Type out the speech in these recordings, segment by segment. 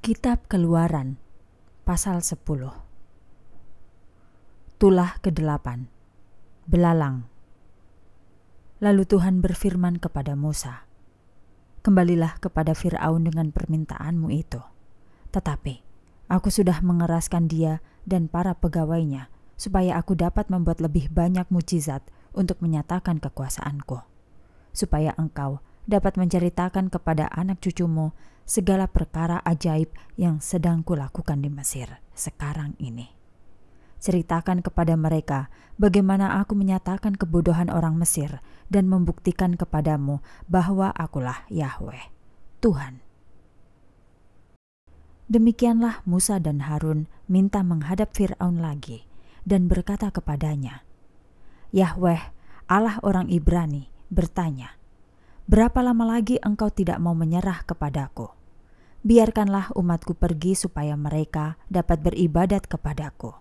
Kitab Keluaran pasal 10 Tulah ke-8 Belalang Lalu Tuhan berfirman kepada Musa Kembalilah kepada Fir'aun dengan permintaanmu itu Tetapi aku sudah mengeraskan dia dan para pegawainya supaya aku dapat membuat lebih banyak mujizat untuk menyatakan kekuasaanku supaya engkau dapat menceritakan kepada anak cucumu segala perkara ajaib yang sedang kulakukan di Mesir sekarang ini. Ceritakan kepada mereka bagaimana aku menyatakan kebodohan orang Mesir dan membuktikan kepadamu bahwa akulah Yahweh, Tuhan. Demikianlah Musa dan Harun minta menghadap Firaun lagi dan berkata kepadanya, "Yahweh, Allah orang Ibrani, bertanya, Berapa lama lagi engkau tidak mau menyerah kepadaku? Biarkanlah umatku pergi supaya mereka dapat beribadat kepadaku.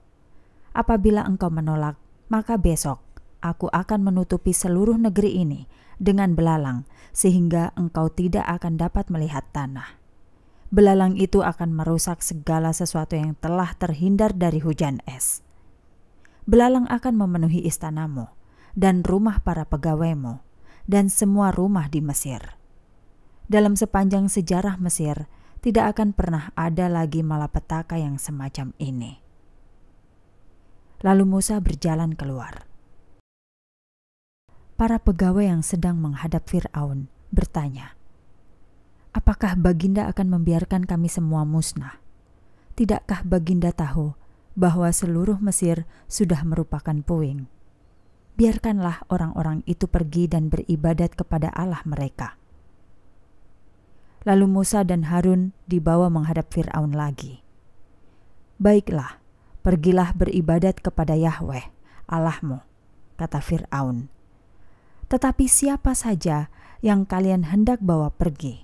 Apabila engkau menolak, maka besok aku akan menutupi seluruh negeri ini dengan belalang, sehingga engkau tidak akan dapat melihat tanah. Belalang itu akan merusak segala sesuatu yang telah terhindar dari hujan es. Belalang akan memenuhi istanamu dan rumah para pegawaimu dan semua rumah di Mesir. Dalam sepanjang sejarah Mesir, tidak akan pernah ada lagi malapetaka yang semacam ini. Lalu Musa berjalan keluar. Para pegawai yang sedang menghadap Firaun bertanya, "Apakah Baginda akan membiarkan kami semua musnah? Tidakkah Baginda tahu?" bahwa seluruh Mesir sudah merupakan puing biarkanlah orang-orang itu pergi dan beribadat kepada Allah mereka. Lalu Musa dan Harun dibawa menghadap Firaun lagi. Baiklah, pergilah beribadat kepada Yahweh, Allahmu, kata Firaun. Tetapi siapa saja yang kalian hendak bawa pergi?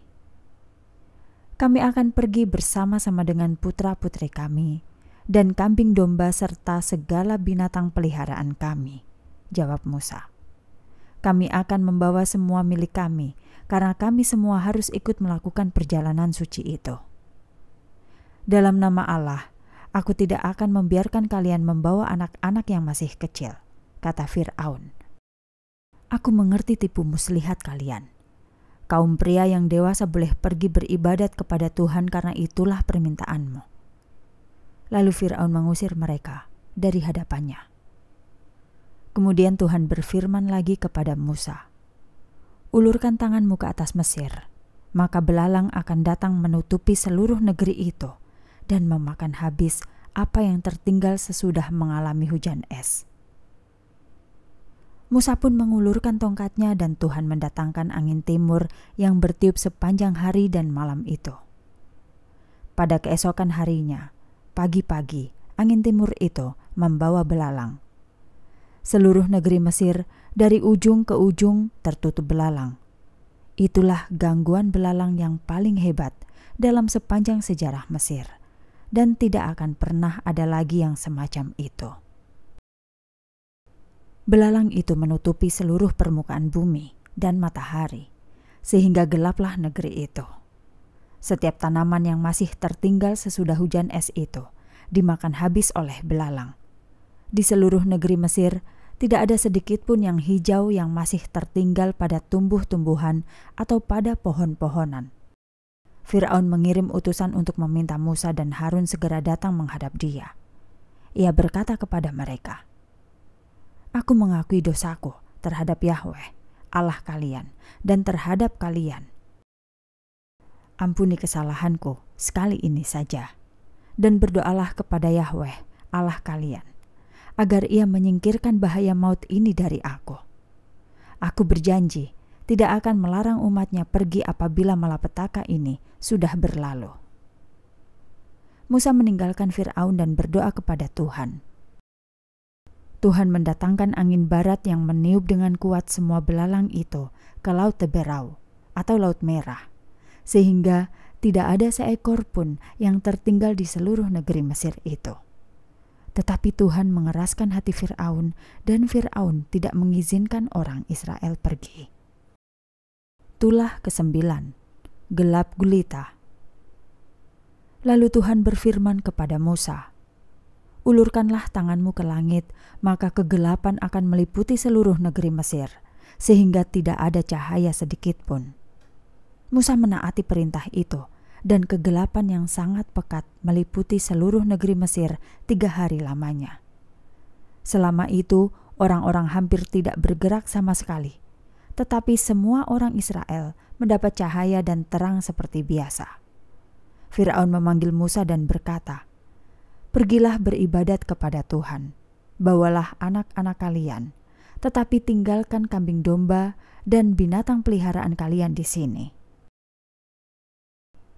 Kami akan pergi bersama-sama dengan putra-putri kami dan kambing domba serta segala binatang peliharaan kami jawab Musa. Kami akan membawa semua milik kami, karena kami semua harus ikut melakukan perjalanan suci itu. Dalam nama Allah, aku tidak akan membiarkan kalian membawa anak-anak yang masih kecil, kata Fir'aun. Aku mengerti tipu muslihat kalian. Kaum pria yang dewasa boleh pergi beribadat kepada Tuhan karena itulah permintaanmu. Lalu Firaun mengusir mereka dari hadapannya. Kemudian Tuhan berfirman lagi kepada Musa, "Ulurkan tanganmu ke atas Mesir, maka belalang akan datang menutupi seluruh negeri itu dan memakan habis apa yang tertinggal sesudah mengalami hujan es." Musa pun mengulurkan tongkatnya dan Tuhan mendatangkan angin timur yang bertiup sepanjang hari dan malam itu. Pada keesokan harinya, pagi-pagi, angin timur itu membawa belalang Seluruh negeri Mesir dari ujung ke ujung tertutup belalang. Itulah gangguan belalang yang paling hebat dalam sepanjang sejarah Mesir, dan tidak akan pernah ada lagi yang semacam itu. Belalang itu menutupi seluruh permukaan bumi dan matahari, sehingga gelaplah negeri itu. Setiap tanaman yang masih tertinggal sesudah hujan es itu dimakan habis oleh belalang. Di seluruh negeri Mesir, tidak ada sedikit pun yang hijau yang masih tertinggal pada tumbuh-tumbuhan atau pada pohon-pohonan. Firaun mengirim utusan untuk meminta Musa dan Harun segera datang menghadap dia. Ia berkata kepada mereka, "Aku mengakui dosaku terhadap Yahweh, Allah kalian, dan terhadap kalian. Ampuni kesalahanku sekali ini saja, dan berdoalah kepada Yahweh, Allah kalian, agar ia menyingkirkan bahaya maut ini dari aku. Aku berjanji tidak akan melarang umatnya pergi apabila malapetaka ini sudah berlalu. Musa meninggalkan Fir'aun dan berdoa kepada Tuhan. Tuhan mendatangkan angin barat yang meniup dengan kuat semua belalang itu ke Laut Teberau atau Laut Merah, sehingga tidak ada seekor pun yang tertinggal di seluruh negeri Mesir itu. Tetapi Tuhan mengeraskan hati Firaun, dan Firaun tidak mengizinkan orang Israel pergi. Tulah kesembilan, gelap gulita. Lalu Tuhan berfirman kepada Musa, "Ulurkanlah tanganmu ke langit, maka kegelapan akan meliputi seluruh negeri Mesir, sehingga tidak ada cahaya sedikit pun." Musa menaati perintah itu dan kegelapan yang sangat pekat meliputi seluruh negeri Mesir tiga hari lamanya. Selama itu, orang-orang hampir tidak bergerak sama sekali, tetapi semua orang Israel mendapat cahaya dan terang seperti biasa. Firaun memanggil Musa dan berkata, "Pergilah beribadat kepada Tuhan, bawalah anak-anak kalian, tetapi tinggalkan kambing domba dan binatang peliharaan kalian di sini."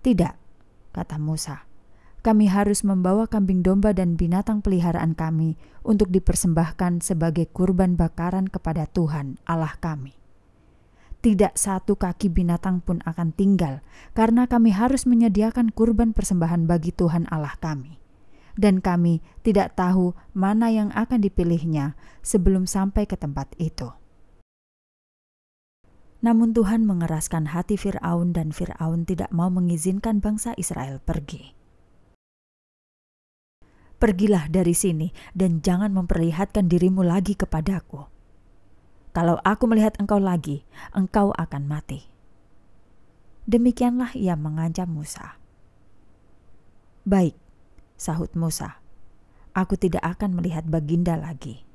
Tidak, kata Musa. Kami harus membawa kambing domba dan binatang peliharaan kami untuk dipersembahkan sebagai kurban bakaran kepada Tuhan Allah kami. Tidak satu kaki binatang pun akan tinggal, karena kami harus menyediakan kurban persembahan bagi Tuhan Allah kami dan kami tidak tahu mana yang akan dipilihnya sebelum sampai ke tempat itu. Namun Tuhan mengeraskan hati Firaun dan Firaun tidak mau mengizinkan bangsa Israel pergi. Pergilah dari sini dan jangan memperlihatkan dirimu lagi kepadaku. Kalau aku melihat engkau lagi, engkau akan mati. Demikianlah ia mengancam Musa. Baik, sahut Musa. Aku tidak akan melihat baginda lagi.